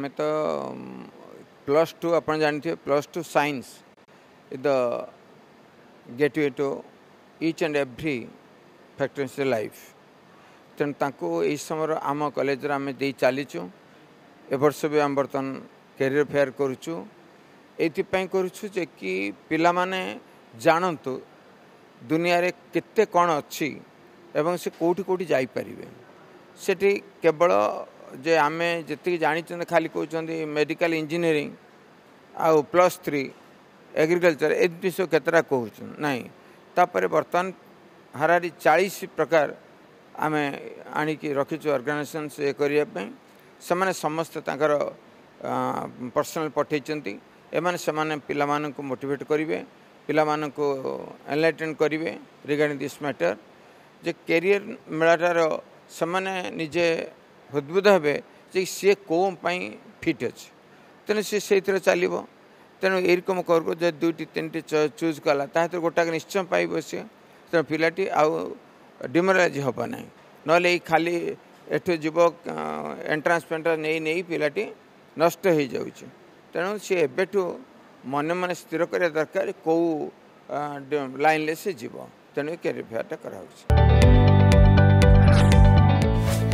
ଆମେ ତ plus two ଆପଣ ଜାଣିଥିବେ plus two science the gateway to each and every ଫ୍ୟାକ୍ଟରିନ୍ସ ଲାଇଫ୍ ତେଣୁ ତାଙ୍କୁ ଏହି ସମୟର ଆମ କଲେଜରେ ଆମେ ଦେଇ ଚାଲିଛୁ ଏ ବର୍ଷ ବି ଆମେ ବର୍ତ୍ତମାନ କ୍ୟାରିୟର ଫେୟାର କରୁଛୁ ଏଇଥିପାଇଁ କରୁଛୁ ଯେ କି ପିଲାମାନେ ଜାଣନ୍ତୁ ଦୁନିଆରେ କେତେ କ'ଣ ଅଛି ଏବଂ ସେ କେଉଁଠି କେଉଁଠି ଯାଇପାରିବେ ସେଠି କେବଳ ଯେ ଆମେ ଯେତିକି ଜାଣିଛନ୍ତି ଖାଲି କହୁଛନ୍ତି ମେଡ଼ିକାଲ ଇଞ୍ଜିନିୟରିଂ ଆଉ ପ୍ଲସ୍ ଥ୍ରୀ ଏଗ୍ରିକଲଚର ଏ ବିଷୟ କେତେଟା କହୁଛନ୍ତି ନାହିଁ ତାପରେ ବର୍ତ୍ତମାନ ହାରାହାରି ଚାଳିଶ ପ୍ରକାର ଆମେ ଆଣିକି ରଖିଛୁ ଅର୍ଗାନାଇଜେସନ୍ସ ଇଏ କରିବା ପାଇଁ ସେମାନେ ସମସ୍ତେ ତାଙ୍କର ପର୍ସନାଲ ପଠାଇଛନ୍ତି ଏମାନେ ସେମାନେ ପିଲାମାନଙ୍କୁ ମୋଟିଭେଟ୍ କରିବେ ପିଲାମାନଙ୍କୁ ଏନଲାଇଟେନ୍ କରିବେ ରିଗାର୍ଡିଂ ଦିସ୍ ମ୍ୟାଟର ଯେ କ୍ୟାରିୟର ମେଳାଟାର ସେମାନେ ନିଜେ ହୃଦବୁଦ୍ଧ ହେବେ ଯେ ସିଏ କେଉଁ ପାଇଁ ଫିଟ୍ ଅଛି ତେଣୁ ସିଏ ସେଇଥିରେ ଚାଲିବ ତେଣୁ ଏଇରକମ କରୁ ଯଦି ଦୁଇଟି ତିନିଟି ଚୁଜ୍ କଲା ତା ଭିତରୁ ଗୋଟାକ ନିଶ୍ଚୟ ପାଇବ ସିଏ ତେଣୁ ପିଲାଟି ଆଉ ଡିମୋରାଲାଇଜ୍ ହେବ ନାହିଁ ନହେଲେ ଏଇ ଖାଲି ଏଠୁ ଯିବ ଏଣ୍ଟ୍ରାନ୍ସ ଫେଣ୍ଟ୍ରାନ୍ସ ନେଇ ନେଇ ପିଲାଟି ନଷ୍ଟ ହୋଇଯାଉଛି ତେଣୁ ସିଏ ଏବେଠୁ ମନେ ମନେ ସ୍ଥିର କରିବା ଦରକାର କେଉଁ ଲାଇନ୍ରେ ସେ ଯିବ ତେଣୁ କ୍ୟାରିୟର୍ ଫେୟାର୍ଟା କରାହେଉଛି